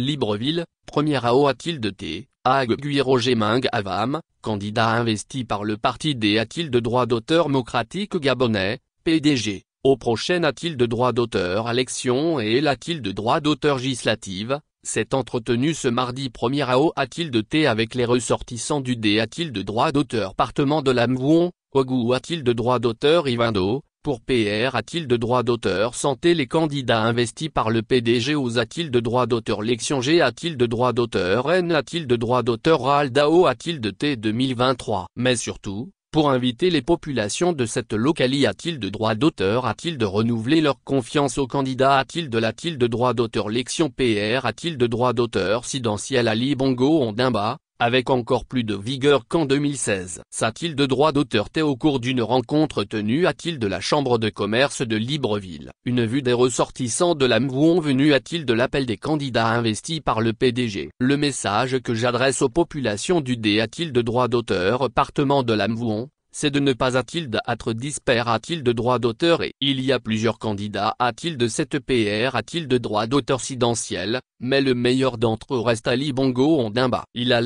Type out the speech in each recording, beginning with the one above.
Libreville, première AO de T. Hague Roger Avam, candidat investi par le parti des de droit d'auteur démocratique gabonais, PDG, au prochain de droit d'auteur élection et de droit d'auteur législative, s'est entretenu ce mardi 1er AO de T avec les ressortissants du D de droit d'auteur partement de Lamouon, Ogou de droit d'auteur Ivando, pour PR a-t-il de droit d'auteur Santé Les candidats investis par le PDG aux a-t-il de droit d'auteur L'élection G a-t-il de droit d'auteur N a-t-il de droit d'auteur Aldao a-t-il de T 2023 Mais surtout, pour inviter les populations de cette localité a-t-il de droit d'auteur A-t-il de renouveler leur confiance aux candidats A-t-il de la-t-il de droit d'auteur L'élection PR A-t-il de droit d'auteur Sidentiel Ali Bongo bas avec encore plus de vigueur qu'en 2016. t il de droit d'auteur T au cours d'une rencontre tenue à t il de la Chambre de commerce de Libreville Une vue des ressortissants de la Mouon venue a-t-il de l'appel des candidats investis par le PDG Le message que j'adresse aux populations du D a-t-il de droit d'auteur appartement de la c'est de ne pas a-t-il d'être dispère, a-t-il de droit d'auteur et il y a plusieurs candidats a-t-il de cette PR a-t-il de droit d'auteur sidentiel, mais le meilleur d'entre eux reste Ali Bongo Ondimba. Il a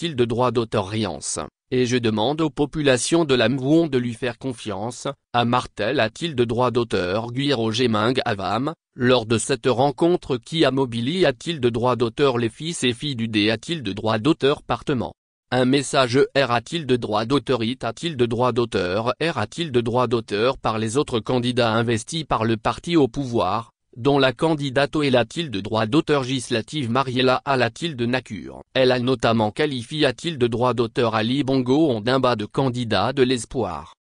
il de droit d'auteur Riance, et je demande aux populations de la mouon de lui faire confiance, à Martel a-t-il de droit d'auteur Guy Geming Avam, lors de cette rencontre qui a mobilisé il de droit d'auteur les fils et filles du D a-t-il de droit d'auteur Partement. Un message R a-t-il de droit d'auteur IT a-t-il de droit d'auteur R a-t-il de droit d'auteur par les autres candidats investis par le parti au pouvoir, dont la candidate a-t-il de droit d'auteur législative Mariella a-t-il de Nakur? Elle a notamment qualifié a-t-il de droit d'auteur Ali Bongo en d'un bas de candidat de l'espoir.